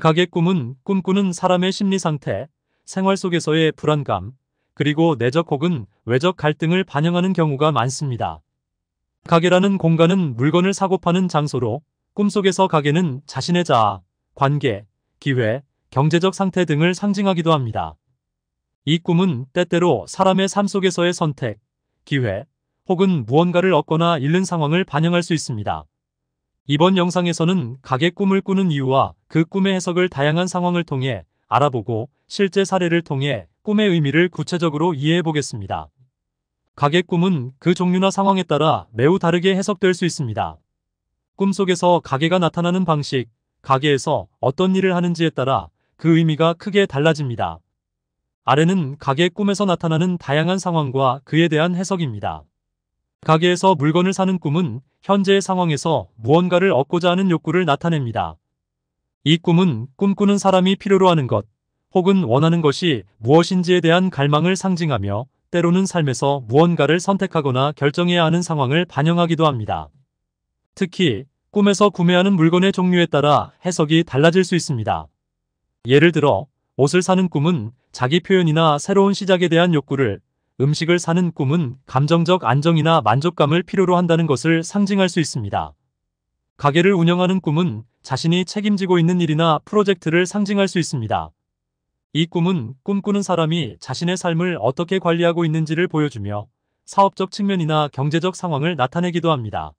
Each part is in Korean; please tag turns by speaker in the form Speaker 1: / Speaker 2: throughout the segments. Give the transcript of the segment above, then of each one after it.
Speaker 1: 가게 꿈은 꿈꾸는 사람의 심리 상태, 생활 속에서의 불안감, 그리고 내적 혹은 외적 갈등을 반영하는 경우가 많습니다. 가게라는 공간은 물건을 사고 파는 장소로 꿈속에서 가게는 자신의 자아, 관계, 기회, 경제적 상태 등을 상징하기도 합니다. 이 꿈은 때때로 사람의 삶 속에서의 선택, 기회, 혹은 무언가를 얻거나 잃는 상황을 반영할 수 있습니다. 이번 영상에서는 가게 꿈을 꾸는 이유와 그 꿈의 해석을 다양한 상황을 통해 알아보고 실제 사례를 통해 꿈의 의미를 구체적으로 이해해 보겠습니다. 가게 꿈은 그 종류나 상황에 따라 매우 다르게 해석될 수 있습니다. 꿈속에서 가게가 나타나는 방식, 가게에서 어떤 일을 하는지에 따라 그 의미가 크게 달라집니다. 아래는 가게 꿈에서 나타나는 다양한 상황과 그에 대한 해석입니다. 가게에서 물건을 사는 꿈은 현재의 상황에서 무언가를 얻고자 하는 욕구를 나타냅니다. 이 꿈은 꿈꾸는 사람이 필요로 하는 것 혹은 원하는 것이 무엇인지에 대한 갈망을 상징하며 때로는 삶에서 무언가를 선택하거나 결정해야 하는 상황을 반영하기도 합니다. 특히 꿈에서 구매하는 물건의 종류에 따라 해석이 달라질 수 있습니다. 예를 들어 옷을 사는 꿈은 자기 표현이나 새로운 시작에 대한 욕구를 음식을 사는 꿈은 감정적 안정이나 만족감을 필요로 한다는 것을 상징할 수 있습니다. 가게를 운영하는 꿈은 자신이 책임지고 있는 일이나 프로젝트를 상징할 수 있습니다. 이 꿈은 꿈꾸는 사람이 자신의 삶을 어떻게 관리하고 있는지를 보여주며 사업적 측면이나 경제적 상황을 나타내기도 합니다.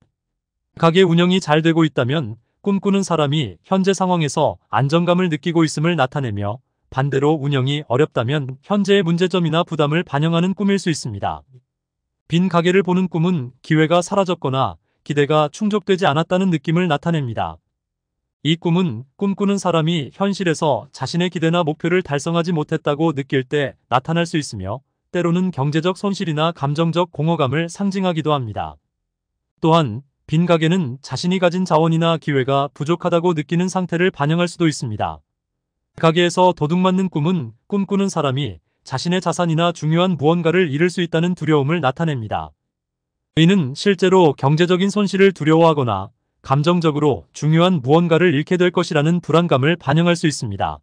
Speaker 1: 가게 운영이 잘 되고 있다면 꿈꾸는 사람이 현재 상황에서 안정감을 느끼고 있음을 나타내며 반대로 운영이 어렵다면 현재의 문제점이나 부담을 반영하는 꿈일 수 있습니다. 빈 가게를 보는 꿈은 기회가 사라졌거나 기대가 충족되지 않았다는 느낌을 나타냅니다. 이 꿈은 꿈꾸는 사람이 현실에서 자신의 기대나 목표를 달성하지 못했다고 느낄 때 나타날 수 있으며 때로는 경제적 손실이나 감정적 공허감을 상징하기도 합니다. 또한 빈 가게는 자신이 가진 자원이나 기회가 부족하다고 느끼는 상태를 반영할 수도 있습니다. 가게에서 도둑맞는 꿈은 꿈꾸는 사람이 자신의 자산이나 중요한 무언가를 잃을 수 있다는 두려움을 나타냅니다. 이는 실제로 경제적인 손실을 두려워하거나 감정적으로 중요한 무언가를 잃게 될 것이라는 불안감을 반영할 수 있습니다.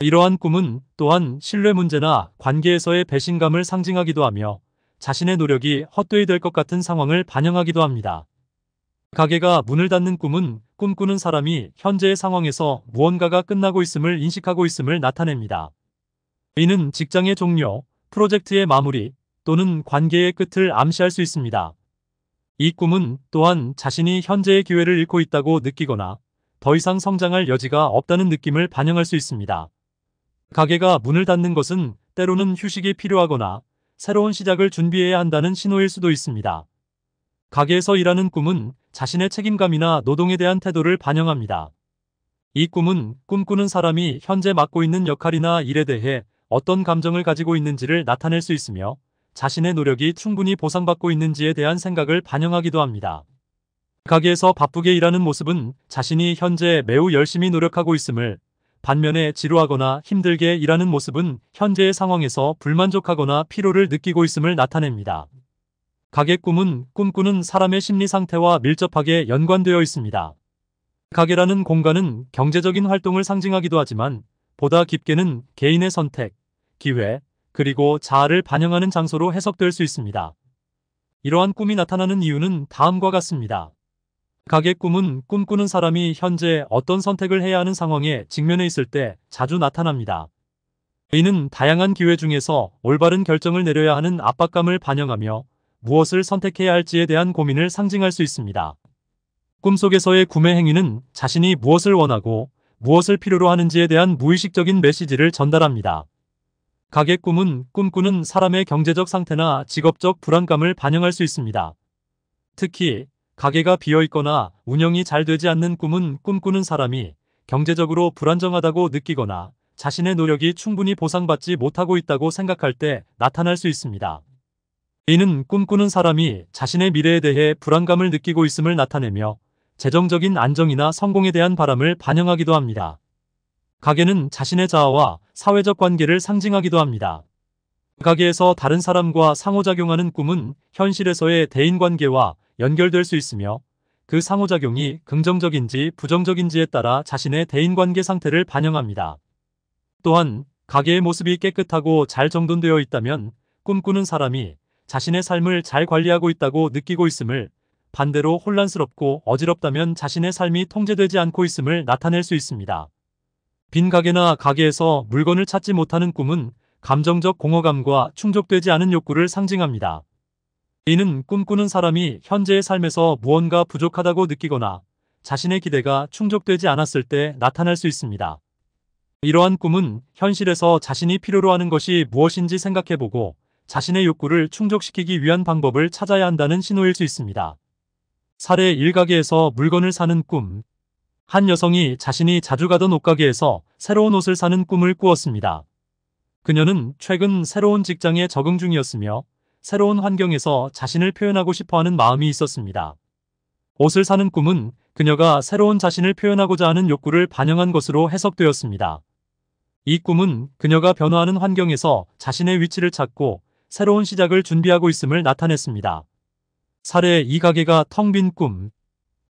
Speaker 1: 이러한 꿈은 또한 신뢰 문제나 관계에서의 배신감을 상징하기도 하며 자신의 노력이 헛되이 될 것 같은 상황을 반영하기도 합니다. 가게가 문을 닫는 꿈은 꿈꾸는 사람이 현재의 상황에서 무언가가 끝나고 있음을 인식하고 있음을 나타냅니다. 이는 직장의 종료, 프로젝트의 마무리 또는 관계의 끝을 암시할 수 있습니다. 이 꿈은 또한 자신이 현재의 기회를 잃고 있다고 느끼거나 더 이상 성장할 여지가 없다는 느낌을 반영할 수 있습니다. 가게가 문을 닫는 것은 때로는 휴식이 필요하거나 새로운 시작을 준비해야 한다는 신호일 수도 있습니다. 가게에서 일하는 꿈은 자신의 책임감이나 노동에 대한 태도를 반영합니다. 이 꿈은 꿈꾸는 사람이 현재 맡고 있는 역할이나 일에 대해 어떤 감정을 가지고 있는지를 나타낼 수 있으며 자신의 노력이 충분히 보상받고 있는지에 대한 생각을 반영하기도 합니다. 가게에서 바쁘게 일하는 모습은 자신이 현재 매우 열심히 노력하고 있음을 반면에 지루하거나 힘들게 일하는 모습은 현재의 상황에서 불만족하거나 피로를 느끼고 있음을 나타냅니다. 가게 꿈은 꿈꾸는 사람의 심리 상태와 밀접하게 연관되어 있습니다. 가게라는 공간은 경제적인 활동을 상징하기도 하지만 보다 깊게는 개인의 선택, 기회, 그리고 자아를 반영하는 장소로 해석될 수 있습니다. 이러한 꿈이 나타나는 이유는 다음과 같습니다. 가게 꿈은 꿈꾸는 사람이 현재 어떤 선택을 해야 하는 상황에 직면해 있을 때 자주 나타납니다. 이는 다양한 기회 중에서 올바른 결정을 내려야 하는 압박감을 반영하며 무엇을 선택해야 할지에 대한 고민을 상징할 수 있습니다. 꿈속에서의 구매 행위는 자신이 무엇을 원하고 무엇을 필요로 하는지에 대한 무의식적인 메시지를 전달합니다. 가게 꿈은 꿈꾸는 사람의 경제적 상태나 직업적 불안감을 반영할 수 있습니다. 특히 가게가 비어있거나 운영이 잘 되지 않는 꿈은 꿈꾸는 사람이 경제적으로 불안정하다고 느끼거나 자신의 노력이 충분히 보상받지 못하고 있다고 생각할 때 나타날 수 있습니다. A는 꿈꾸는 사람이 자신의 미래에 대해 불안감을 느끼고 있음을 나타내며 재정적인 안정이나 성공에 대한 바람을 반영하기도 합니다. 가게는 자신의 자아와 사회적 관계를 상징하기도 합니다. 가게에서 다른 사람과 상호작용하는 꿈은 현실에서의 대인관계와 연결될 수 있으며 그 상호작용이 긍정적인지 부정적인지에 따라 자신의 대인관계 상태를 반영합니다. 또한 가게의 모습이 깨끗하고 잘 정돈되어 있다면 꿈꾸는 사람이 자신의 삶을 잘 관리하고 있다고 느끼고 있음을 반대로 혼란스럽고 어지럽다면 자신의 삶이 통제되지 않고 있음을 나타낼 수 있습니다. 빈 가게나 가게에서 물건을 찾지 못하는 꿈은 감정적 공허감과 충족되지 않은 욕구를 상징합니다. 이는 꿈꾸는 사람이 현재의 삶에서 무언가 부족하다고 느끼거나 자신의 기대가 충족되지 않았을 때 나타날 수 있습니다. 이러한 꿈은 현실에서 자신이 필요로 하는 것이 무엇인지 생각해보고 자신의 욕구를 충족시키기 위한 방법을 찾아야 한다는 신호일 수 있습니다. 사례 1가게에서 물건을 사는 꿈. 한 여성이 자신이 자주 가던 옷가게에서 새로운 옷을 사는 꿈을 꾸었습니다. 그녀는 최근 새로운 직장에 적응 중이었으며 새로운 환경에서 자신을 표현하고 싶어하는 마음이 있었습니다. 옷을 사는 꿈은 그녀가 새로운 자신을 표현하고자 하는 욕구를 반영한 것으로 해석되었습니다. 이 꿈은 그녀가 변화하는 환경에서 자신의 위치를 찾고 새로운 시작을 준비하고 있음을 나타냈습니다. 사례 이 가게가 텅 빈 꿈.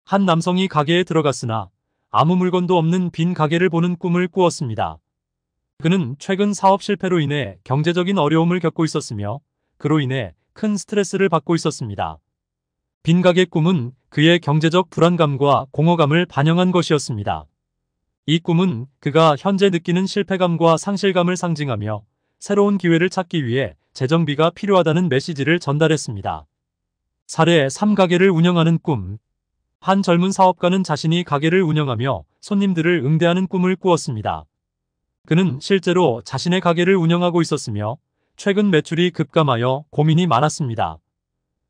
Speaker 1: 한 남성이 가게에 들어갔으나 아무 물건도 없는 빈 가게를 보는 꿈을 꾸었습니다. 그는 최근 사업 실패로 인해 경제적인 어려움을 겪고 있었으며 그로 인해 큰 스트레스를 받고 있었습니다. 빈 가게 꿈은 그의 경제적 불안감과 공허감을 반영한 것이었습니다. 이 꿈은 그가 현재 느끼는 실패감과 상실감을 상징하며 새로운 기회를 찾기 위해 재정비가 필요하다는 메시지를 전달했습니다. 사례 3가게를 운영하는 꿈 한 젊은 사업가는 자신이 가게를 운영하며 손님들을 응대하는 꿈을 꾸었습니다. 그는 실제로 자신의 가게를 운영하고 있었으며 최근 매출이 급감하여 고민이 많았습니다.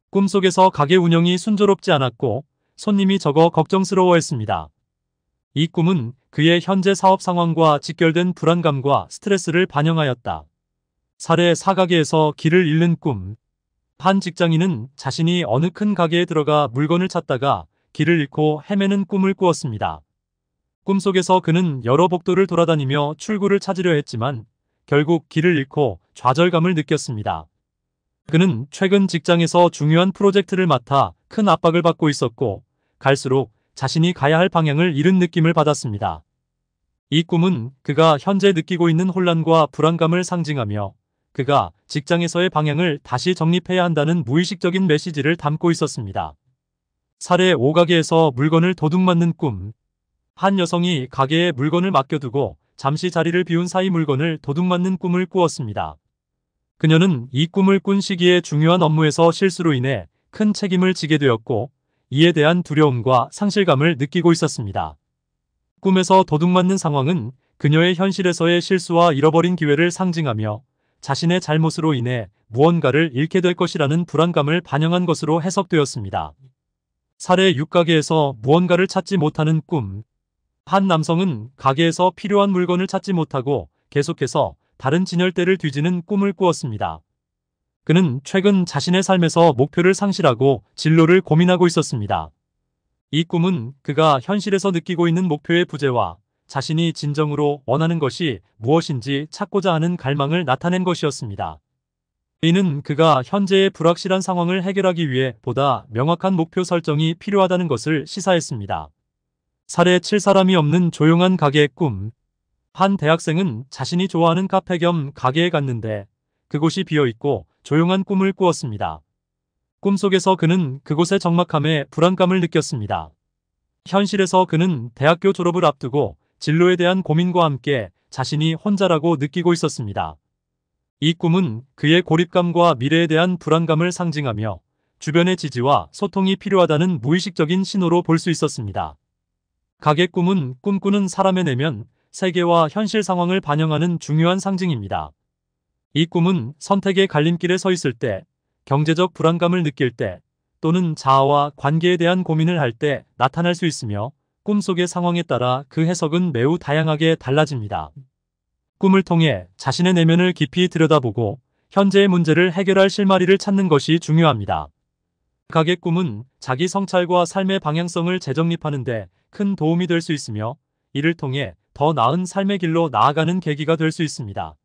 Speaker 1: 꿈속에서 가게 운영이 순조롭지 않았고 손님이 적어 걱정스러워했습니다. 이 꿈은 그의 현재 사업 상황과 직결된 불안감과 스트레스를 반영하였다. 사례 사가게에서 길을 잃는 꿈. 한 직장인은 자신이 어느 큰 가게에 들어가 물건을 찾다가 길을 잃고 헤매는 꿈을 꾸었습니다. 꿈속에서 그는 여러 복도를 돌아다니며 출구를 찾으려 했지만 결국 길을 잃고 좌절감을 느꼈습니다. 그는 최근 직장에서 중요한 프로젝트를 맡아 큰 압박을 받고 있었고 갈수록 자신이 가야 할 방향을 잃은 느낌을 받았습니다. 이 꿈은 그가 현재 느끼고 있는 혼란과 불안감을 상징하며 그가 직장에서의 방향을 다시 정립해야 한다는 무의식적인 메시지를 담고 있었습니다. 사례 5가게에서 물건을 도둑맞는 꿈. 한 여성이 가게에 물건을 맡겨두고 잠시 자리를 비운 사이 물건을 도둑맞는 꿈을 꾸었습니다. 그녀는 이 꿈을 꾼 시기에 중요한 업무에서 실수로 인해 큰 책임을 지게 되었고 이에 대한 두려움과 상실감을 느끼고 있었습니다. 꿈에서 도둑맞는 상황은 그녀의 현실에서의 실수와 잃어버린 기회를 상징하며 자신의 잘못으로 인해 무언가를 잃게 될 것이라는 불안감을 반영한 것으로 해석되었습니다. 사례 6가게에서 무언가를 찾지 못하는 꿈. 한 남성은 가게에서 필요한 물건을 찾지 못하고 계속해서 다른 진열대를 뒤지는 꿈을 꾸었습니다. 그는 최근 자신의 삶에서 목표를 상실하고 진로를 고민하고 있었습니다. 이 꿈은 그가 현실에서 느끼고 있는 목표의 부재와 자신이 진정으로 원하는 것이 무엇인지 찾고자 하는 갈망을 나타낸 것이었습니다. 이는 그가 현재의 불확실한 상황을 해결하기 위해 보다 명확한 목표 설정이 필요하다는 것을 시사했습니다. 사례 칠 사람이 없는 조용한 가게의 꿈. 한 대학생은 자신이 좋아하는 카페 겸 가게에 갔는데 그곳이 비어있고 조용한 꿈을 꾸었습니다. 꿈속에서 그는 그곳의 적막함에 불안감을 느꼈습니다. 현실에서 그는 대학교 졸업을 앞두고 진로에 대한 고민과 함께 자신이 혼자라고 느끼고 있었습니다. 이 꿈은 그의 고립감과 미래에 대한 불안감을 상징하며 주변의 지지와 소통이 필요하다는 무의식적인 신호로 볼 수 있었습니다. 가게 꿈은 꿈꾸는 사람의 내면 세계와 현실 상황을 반영하는 중요한 상징입니다. 이 꿈은 선택의 갈림길에 서 있을 때, 경제적 불안감을 느낄 때, 또는 자아와 관계에 대한 고민을 할 때 나타날 수 있으며 꿈속의 상황에 따라 그 해석은 매우 다양하게 달라집니다. 꿈을 통해 자신의 내면을 깊이 들여다보고 현재의 문제를 해결할 실마리를 찾는 것이 중요합니다. 각의 꿈은 자기 성찰과 삶의 방향성을 재정립하는 데 큰 도움이 될 수 있으며 이를 통해 더 나은 삶의 길로 나아가는 계기가 될 수 있습니다.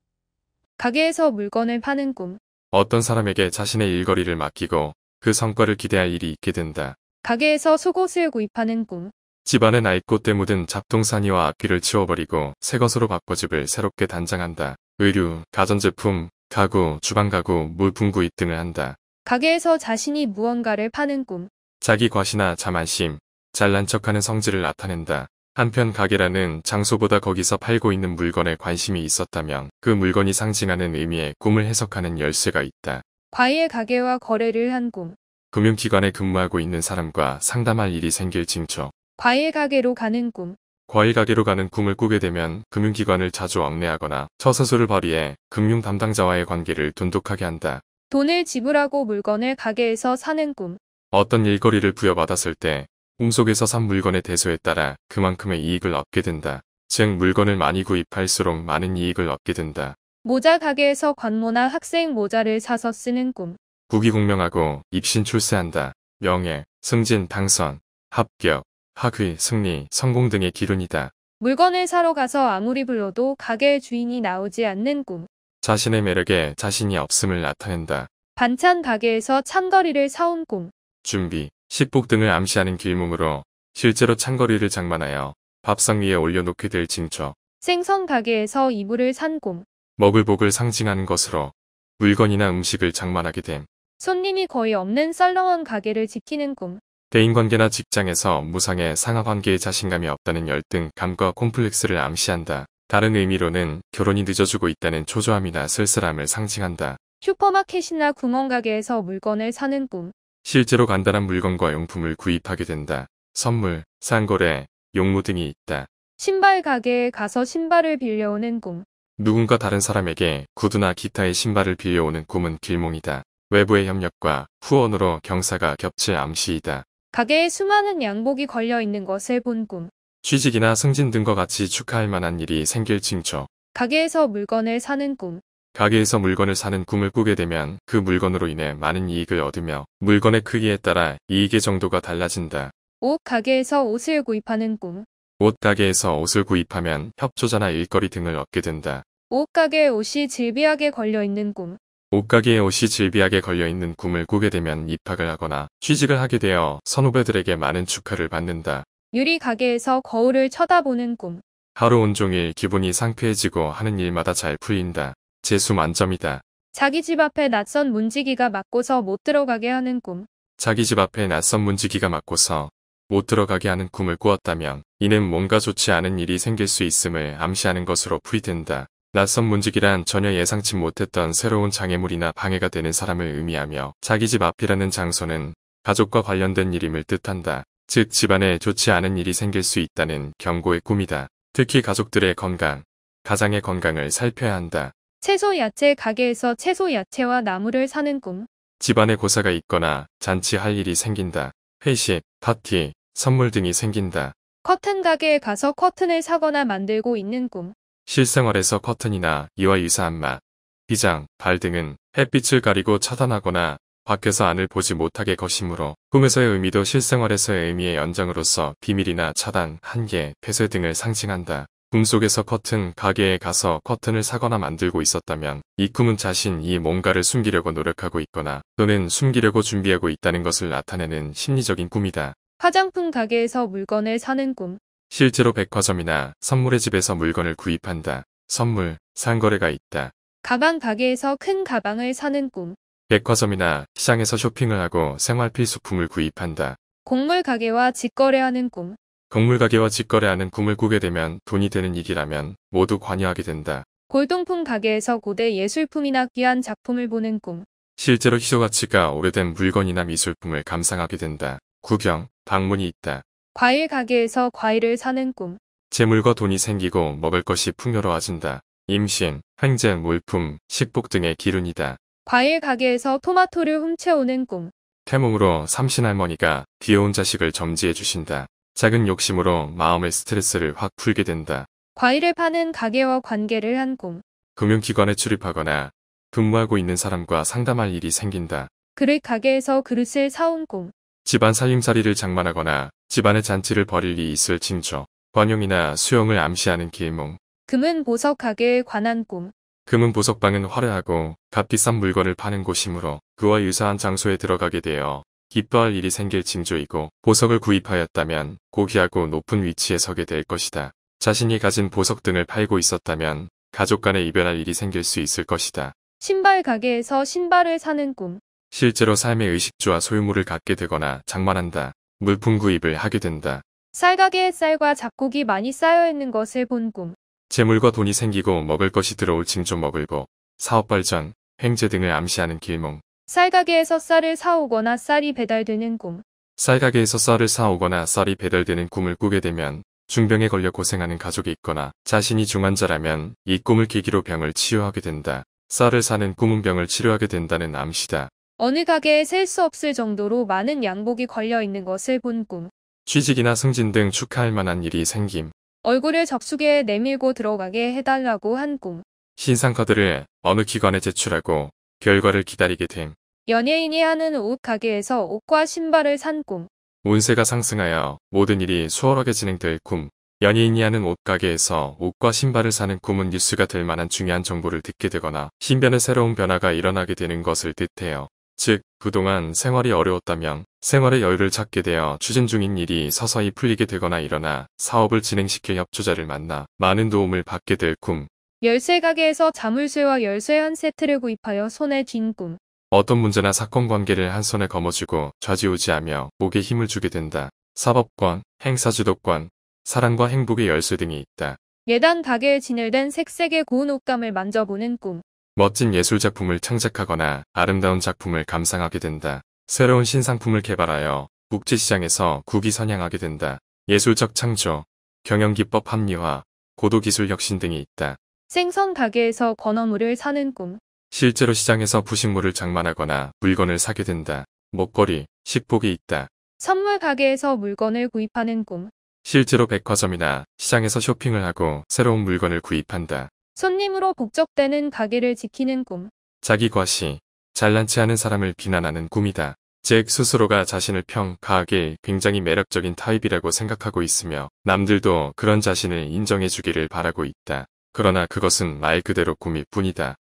Speaker 2: 가게에서 물건을 파는 꿈
Speaker 3: 어떤 사람에게 자신의 일거리를 맡기고 그 성과를 기대할 일이 있게 된다.
Speaker 2: 가게에서 속옷을 구입하는 꿈
Speaker 3: 집안의 나이꽃때 묻은 잡동사니와 악귀를 치워버리고 새것으로 바꿔 집을 새롭게 단장한다. 의류, 가전제품, 가구, 주방가구, 물품구 입등을 한다.
Speaker 2: 가게에서 자신이 무언가를 파는 꿈.
Speaker 3: 자기 과시나 자만심, 잘난 척하는 성질을 나타낸다. 한편 가게라는 장소보다 거기서 팔고 있는 물건에 관심이 있었다면 그 물건이 상징하는 의미의 꿈을 해석하는 열쇠가 있다.
Speaker 2: 과외 가게와 거래를 한 꿈.
Speaker 3: 금융기관에 근무하고 있는 사람과 상담할 일이 생길 징조.
Speaker 2: 과일 가게로 가는 꿈.
Speaker 3: 과일 가게로 가는 꿈을 꾸게 되면 금융기관을 자주 왕래하거나 처서술를 발휘해 금융 담당자와의 관계를 돈독하게 한다.
Speaker 2: 돈을 지불하고 물건을 가게에서 사는 꿈.
Speaker 3: 어떤 일거리를 부여받았을 때 꿈속에서 산 물건의 대소에 따라 그만큼의 이익을 얻게 된다. 즉 물건을 많이 구입할수록 많은 이익을 얻게 된다.
Speaker 2: 모자 가게에서 관모나 학생 모자를 사서 쓰는 꿈.
Speaker 3: 부귀공명하고 입신 출세한다. 명예, 승진, 당선, 합격, 학위, 승리, 성공 등의 기운이다.
Speaker 2: 물건을 사러 가서 아무리 불러도 가게의 주인이 나오지 않는 꿈.
Speaker 3: 자신의 매력에 자신이 없음을 나타낸다.
Speaker 2: 반찬 가게에서 찬거리를 사온 꿈.
Speaker 3: 준비, 식복 등을 암시하는 길몸으로 실제로 찬거리를 장만하여 밥상 위에 올려놓게 될징초
Speaker 2: 생선 가게에서 이불을 산 꿈.
Speaker 3: 먹을 복을 상징하는 것으로 물건이나 음식을 장만하게 됨.
Speaker 2: 손님이 거의 없는 썰렁한 가게를 지키는 꿈.
Speaker 3: 대인관계나 직장에서 무상의 상하관계에 자신감이 없다는 열등감과 콤플렉스를 암시한다. 다른 의미로는 결혼이 늦어지고 있다는 초조함이나 쓸쓸함을 상징한다.
Speaker 2: 슈퍼마켓이나 구멍가게에서 물건을 사는 꿈.
Speaker 3: 실제로 간단한 물건과 용품을 구입하게 된다. 선물, 상거래, 용무 등이 있다.
Speaker 2: 신발 가게에 가서 신발을 빌려오는 꿈.
Speaker 3: 누군가 다른 사람에게 구두나 기타의 신발을 빌려오는 꿈은 길몽이다. 외부의 협력과 후원으로 경사가 겹칠 암시이다.
Speaker 2: 가게에 수많은 양복이 걸려 있는 것을 본 꿈.
Speaker 3: 취직이나 승진 등과 같이 축하할 만한 일이 생길 징조.
Speaker 2: 가게에서 물건을 사는 꿈.
Speaker 3: 가게에서 물건을 사는 꿈을 꾸게 되면 그 물건으로 인해 많은 이익을 얻으며 물건의 크기에 따라 이익의 정도가 달라진다.
Speaker 2: 옷 가게에서 옷을 구입하는 꿈.
Speaker 3: 옷 가게에서 옷을 구입하면 협조자나 일거리 등을 얻게 된다.
Speaker 2: 옷 가게에 옷이 질비하게 걸려 있는 꿈.
Speaker 3: 옷가게에 옷이 질비하게 걸려있는 꿈을 꾸게 되면 입학을 하거나 취직을 하게 되어 선후배들에게 많은 축하를 받는다.
Speaker 2: 유리 가게에서 거울을 쳐다보는 꿈.
Speaker 3: 하루 온종일 기분이 상쾌해지고 하는 일마다 잘 풀린다. 재수 만점이다.
Speaker 2: 자기 집 앞에 낯선 문지기가 막고서 못 들어가게 하는 꿈.
Speaker 3: 자기 집 앞에 낯선 문지기가 막고서 못 들어가게 하는 꿈을 꾸었다면 이는 뭔가 좋지 않은 일이 생길 수 있음을 암시하는 것으로 풀이된다. 낯선 문지기란 전혀 예상치 못했던 새로운 장애물이나 방해가 되는 사람을 의미하며 자기 집 앞이라는 장소는 가족과 관련된 일임을 뜻한다. 즉 집안에 좋지 않은 일이 생길 수 있다는 경고의 꿈이다. 특히 가족들의 건강, 가장의 건강을 살펴야 한다.
Speaker 2: 채소 야채 가게에서 채소 야채와 나무를 사는 꿈.
Speaker 3: 집안에 고사가 있거나 잔치할 일이 생긴다. 회식, 파티, 선물 등이 생긴다.
Speaker 2: 커튼 가게에 가서 커튼을 사거나 만들고 있는 꿈.
Speaker 3: 실생활에서 커튼이나 이와 유사한 맛, 비장, 발 등은 햇빛을 가리고 차단하거나 밖에서 안을 보지 못하게 것이므로 꿈에서의 의미도 실생활에서의 의미의 연장으로서 비밀이나 차단, 한계, 폐쇄 등을 상징한다. 꿈속에서 커튼 가게에 가서 커튼을 사거나 만들고 있었다면 이 꿈은 자신이 뭔가를 숨기려고 노력하고 있거나 또는 숨기려고 준비하고 있다는 것을 나타내는 심리적인 꿈이다.
Speaker 2: 화장품 가게에서 물건을 사는 꿈
Speaker 3: 실제로 백화점이나 선물의 집에서 물건을 구입한다. 선물, 상거래가 있다.
Speaker 2: 가방 가게에서 큰 가방을 사는 꿈.
Speaker 3: 백화점이나 시장에서 쇼핑을 하고 생활 필수품을 구입한다.
Speaker 2: 곡물 가게와 직거래하는 꿈.
Speaker 3: 곡물 가게와 직거래하는 꿈을 꾸게 되면 돈이 되는 일이라면 모두 관여하게 된다.
Speaker 2: 골동품 가게에서 고대 예술품이나 귀한 작품을 보는 꿈.
Speaker 3: 실제로 희소가치가 오래된 물건이나 미술품을 감상하게 된다. 구경, 방문이 있다.
Speaker 2: 과일 가게에서 과일을 사는 꿈.
Speaker 3: 재물과 돈이 생기고 먹을 것이 풍요로워진다. 임신, 항쟁, 물품, 식복 등의 기운이다
Speaker 2: 과일 가게에서 토마토를 훔쳐오는 꿈.
Speaker 3: 태몽으로 삼신할머니가 귀여운 자식을 점지해 주신다. 작은 욕심으로 마음의 스트레스를 확 풀게 된다.
Speaker 2: 과일을 파는 가게와 관계를 한 꿈.
Speaker 3: 금융기관에 출입하거나 근무하고 있는 사람과 상담할 일이 생긴다.
Speaker 2: 그릇 가게에서 그릇을 사온 꿈.
Speaker 3: 집안 살림살이를 장만하거나 집안의 잔치를 벌일 리 있을 징조, 관용이나 수용을 암시하는 길몽.
Speaker 2: 금은 보석 가게에 관한 꿈.
Speaker 3: 금은 보석방은 화려하고 값비싼 물건을 파는 곳이므로 그와 유사한 장소에 들어가게 되어 기뻐할 일이 생길 징조이고 보석을 구입하였다면 고귀하고 높은 위치에 서게 될 것이다. 자신이 가진 보석 등을 팔고 있었다면 가족 간에 이별할 일이 생길 수 있을 것이다.
Speaker 2: 신발 가게에서 신발을 사는 꿈.
Speaker 3: 실제로 삶의 의식주와 소유물을 갖게 되거나 장만한다. 물품 구입을 하게 된다.
Speaker 2: 쌀가게에 쌀과 잡곡이 많이 쌓여있는 것을 본 꿈.
Speaker 3: 재물과 돈이 생기고 먹을 것이 들어올 징조 먹을고 사업 발전, 횡재 등을 암시하는 길몽.
Speaker 2: 쌀가게에서 쌀을 사오거나 쌀이 배달되는 꿈.
Speaker 3: 쌀가게에서 쌀을 사오거나 쌀이 배달되는 꿈을 꾸게 되면 중병에 걸려 고생하는 가족이 있거나 자신이 중환자라면 이 꿈을 계기로 병을 치유하게 된다. 쌀을 사는 꿈은 병을 치료하게 된다는 암시다.
Speaker 2: 어느 가게에 셀 수 없을 정도로 많은 양복이 걸려 있는 것을 본 꿈.
Speaker 3: 취직이나 승진 등 축하할 만한 일이 생김.
Speaker 2: 얼굴을 접수기에 내밀고 들어가게 해달라고 한 꿈.
Speaker 3: 신상 카드를 어느 기관에 제출하고 결과를 기다리게 됨.
Speaker 2: 연예인이 하는 옷 가게에서 옷과 신발을 산 꿈.
Speaker 3: 운세가 상승하여 모든 일이 수월하게 진행될 꿈. 연예인이 하는 옷 가게에서 옷과 신발을 사는 꿈은 뉴스가 될 만한 중요한 정보를 듣게 되거나 신변의 새로운 변화가 일어나게 되는 것을 뜻해요. 즉 그동안 생활이 어려웠다면 생활의 여유를 찾게 되어 추진 중인 일이 서서히 풀리게 되거나 일어나 사업을 진행시킬 협조자를 만나 많은 도움을 받게 될 꿈.
Speaker 2: 열쇠 가게에서 자물쇠와 열쇠 한 세트를 구입하여 손에 쥔 꿈.
Speaker 3: 어떤 문제나 사건 관계를 한 손에 거머쥐고 좌지우지하며 목에 힘을 주게 된다. 사법권, 행사주도권, 사랑과 행복의 열쇠 등이 있다.
Speaker 2: 예단 가게에 진열된 색색의 고운 옷감을 만져보는 꿈.
Speaker 3: 멋진 예술작품을 창작하거나 아름다운 작품을 감상하게 된다. 새로운 신상품을 개발하여 국제시장에서 국위 선양하게 된다. 예술적 창조, 경영기법 합리화, 고도기술 혁신 등이 있다.
Speaker 2: 생선 가게에서 건어물을 사는 꿈.
Speaker 3: 실제로 시장에서 부식물을 장만하거나 물건을 사게 된다. 목걸이, 식복이 있다.
Speaker 2: 선물 가게에서 물건을 구입하는 꿈.
Speaker 3: 실제로 백화점이나 시장에서 쇼핑을 하고 새로운 물건을 구입한다.
Speaker 2: 손님으로 복적되는 가게를 지키는 꿈.
Speaker 3: 자기 과시, 잘난 체 하는 사람을 비난하는 꿈이다. 즉 스스로가 자신을 평가하기 굉장히 매력적인 타입이라고 생각하고 있으며 남들도 그런 자신을 인정해주기를 바라고 있다. 그러나 그것은 말 그대로 꿈일 뿐이다.